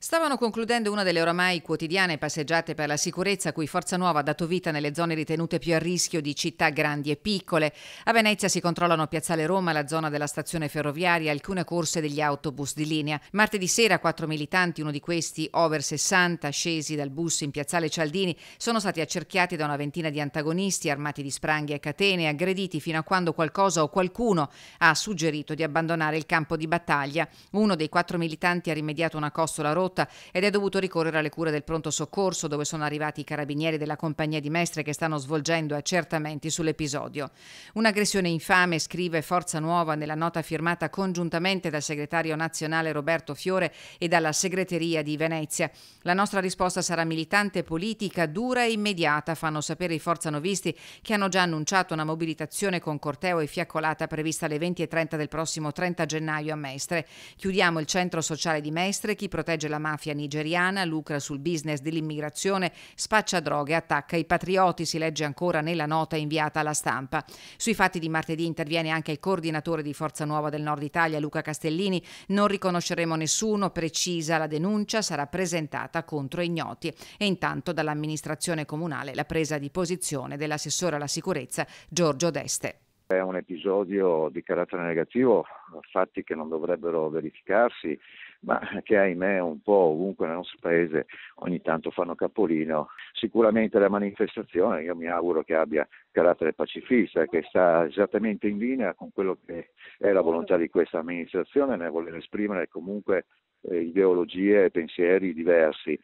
Stavano concludendo una delle oramai quotidiane passeggiate per la sicurezza cui Forza Nuova ha dato vita nelle zone ritenute più a rischio di città grandi e piccole. A Venezia si controllano Piazzale Roma, la zona della stazione ferroviaria, alcune corse degli autobus di linea. Martedì sera quattro militanti, uno di questi over 60, scesi dal bus in Piazzale Cialdini, sono stati accerchiati da una ventina di antagonisti armati di spranghe e catene, aggrediti fino a quando qualcosa o qualcuno ha suggerito di abbandonare il campo di battaglia. Uno dei quattro militanti ha rimediato una costola rossa rotta ed è dovuto ricorrere alle cure del pronto soccorso dove sono arrivati i carabinieri della compagnia di Mestre che stanno svolgendo accertamenti sull'episodio. Un'aggressione infame, scrive Forza Nuova nella nota firmata congiuntamente dal segretario nazionale Roberto Fiore e dalla segreteria di Venezia. La nostra risposta sarà militante, politica, dura e immediata, fanno sapere i forzanovisti che hanno già annunciato una mobilitazione con corteo e fiaccolata prevista alle 20.30 del prossimo 30 gennaio a Mestre. Chiudiamo il centro sociale di Mestre, chi protegge la la mafia nigeriana, lucra sul business dell'immigrazione, spaccia droghe, attacca i patrioti, si legge ancora nella nota inviata alla stampa. Sui fatti di martedì interviene anche il coordinatore di Forza Nuova del Nord Italia, Luca Castellini. Non riconosceremo nessuno, precisa la denuncia, sarà presentata contro ignoti. E intanto dall'amministrazione comunale la presa di posizione dell'assessore alla sicurezza Giorgio Deste. È un episodio di carattere negativo, fatti che non dovrebbero verificarsi, ma che ahimè un po' ovunque nel nostro paese ogni tanto fanno capolino. Sicuramente la manifestazione, io mi auguro che abbia carattere pacifista, che sta esattamente in linea con quello che è la volontà di questa amministrazione nel voler esprimere comunque eh, ideologie e pensieri diversi.